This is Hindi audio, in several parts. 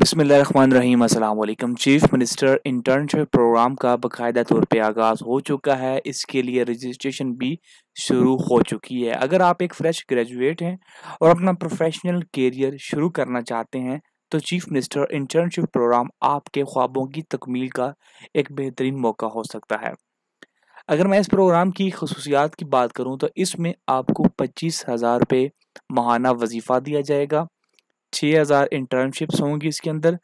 बिसमीम अल्लाम चीफ मिनिस्टर इंटर्नशिप प्रोग्राम का बाकायदा तौर पे आगाज़ हो चुका है इसके लिए रजिस्ट्रेशन भी शुरू हो चुकी है अगर आप एक फ़्रेश ग्रेजुएट हैं और अपना प्रोफेशनल करियर शुरू करना चाहते हैं तो चीफ मिनिस्टर इंटर्नशिप प्रोग्राम आपके ख्वाबों की तकमील का एक बेहतरीन मौका हो सकता है अगर मैं इस प्रोग्राम की खसूसियात की बात करूँ तो इसमें आपको पच्चीस हज़ार रुपये माहाना वजीफ़ा दिया जाएगा छः हज़ार इंटर्नशिप्स होंगी इसके अंदर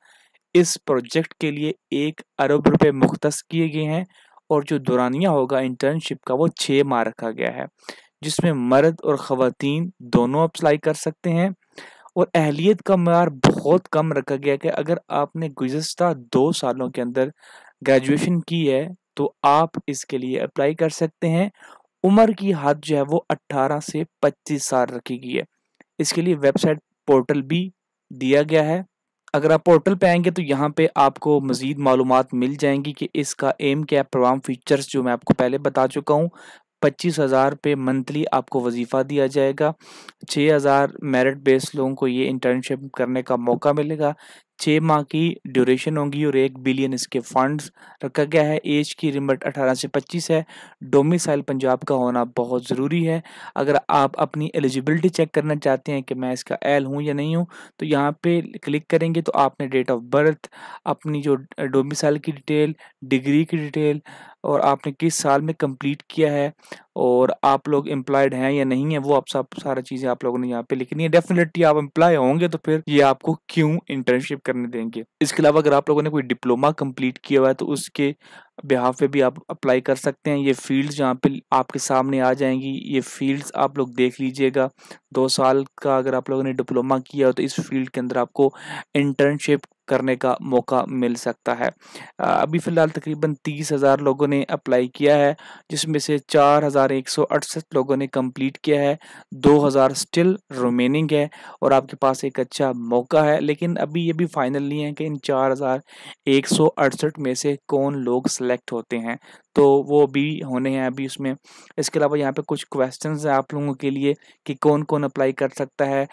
इस प्रोजेक्ट के लिए एक अरब रुपए मुख्त किए गए हैं और जो दुरानिया होगा इंटर्नशिप का वो छः माह रखा गया है जिसमें मर्द और ख़वान दोनों अप्लाई कर सकते हैं और अहलीत का मैार बहुत कम रखा गया कि अगर आपने गुजशत दो सालों के अंदर ग्रेजुएशन की है तो आप इसके लिए अप्लाई कर सकते हैं उम्र की हद जो है वो 18 से 25 साल रखी गई है इसके लिए वेबसाइट पोर्टल भी दिया गया है अगर आप पोर्टल पे आएंगे तो यहाँ पे आपको मज़ीद मालूम मिल जाएंगी कि इसका एम क्या है प्रोग्राम फीचर्स जो मैं आपको पहले बता चुका हूँ पच्चीस हज़ार पे मंथली आपको वजीफ़ा दिया जाएगा छः हज़ार मेरिट बेस्ड लोगों को ये इंटर्नशिप करने का मौका मिलेगा छः माह की ड्यूरेशन होगी और एक बिलियन इसके फंड्स रखा गया है एज की रिमट 18 से 25 है डोमिसाइल पंजाब का होना बहुत ज़रूरी है अगर आप अपनी एलिजिबिलिटी चेक करना चाहते हैं कि मैं इसका एल हूँ या नहीं हूँ तो यहाँ पे क्लिक करेंगे तो आपने डेट ऑफ बर्थ अपनी जो डोमिसाइल की डिटेल डिग्री की डिटेल और आपने किस साल में कंप्लीट किया है और आप लोग एम्प्लॉयड हैं या नहीं है वो आप सब सारा चीज़ें आप लोगों ने यहाँ पे लिखनी है डेफिनेटली आप एम्प्लॉय होंगे तो फिर ये आपको क्यों इंटर्नशिप करने देंगे इसके अलावा अगर आप लोगों ने कोई डिप्लोमा कंप्लीट किया हुआ है तो उसके बिहाफ पे भी आप अप्लाई कर सकते हैं ये फील्ड्स जहाँ पे आपके सामने आ जाएंगी ये फील्ड्स आप लोग देख लीजिएगा दो साल का अगर आप लोगों ने डिप्लोमा किया हो तो इस फील्ड के अंदर आपको इंटर्नशिप करने का मौका मिल सकता है अभी फ़िलहाल तकरीबन तीस हज़ार लोगों ने अप्लाई किया है जिसमें से चार हज़ार एक सौ अड़सठ लोगों ने कंप्लीट किया है दो हज़ार स्टिल रिमेनिंग है और आपके पास एक अच्छा मौका है लेकिन अभी ये भी फाइनल नहीं है कि इन चार हज़ार एक सौ अड़सठ में से कौन लोग सेलेक्ट होते हैं तो वो भी होने हैं अभी उसमें इसके अलावा यहाँ पे कुछ क्वेश्चंस हैं आप लोगों के लिए कि कौन कौन अप्लाई कर सकता है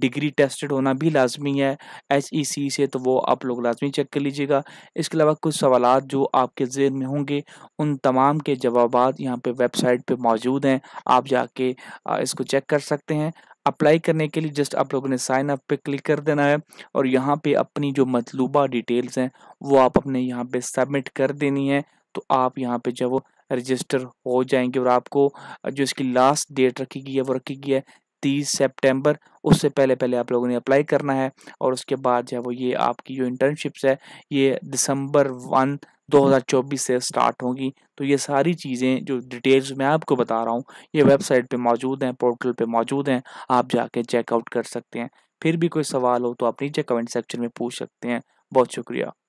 डिग्री टेस्टेड होना भी लाजमी है एच ई सी से तो वो आप लोग लाजमी चेक कर लीजिएगा इसके अलावा कुछ सवाल जो आपके जेन में होंगे उन तमाम के जवाब यहाँ पे वेबसाइट पे मौजूद हैं आप जाके इसको चेक कर सकते हैं अप्लाई करने के लिए जस्ट आप लोगों ने साइन अप पे क्लिक कर देना है और यहाँ पे अपनी जो मतलूबा डिटेल्स हैं वो आप अपने यहाँ पे सबमिट कर देनी है तो आप यहाँ पे जब वो रजिस्टर हो जाएंगे और आपको जो इसकी लास्ट डेट रखी गई है वो रखी गई है तीस सितंबर उससे पहले पहले आप लोगों ने अप्लाई करना है और उसके बाद जो है वो ये आपकी जो इंटर्नशिप्स है ये दिसंबर वन 2024 से स्टार्ट होंगी तो ये सारी चीज़ें जो डिटेल्स मैं आपको बता रहा हूँ ये वेबसाइट पे मौजूद हैं पोर्टल पे मौजूद हैं आप जाके चेकआउट कर सकते हैं फिर भी कोई सवाल हो तो आप नीचे कमेंट सेक्शन में पूछ सकते हैं बहुत शुक्रिया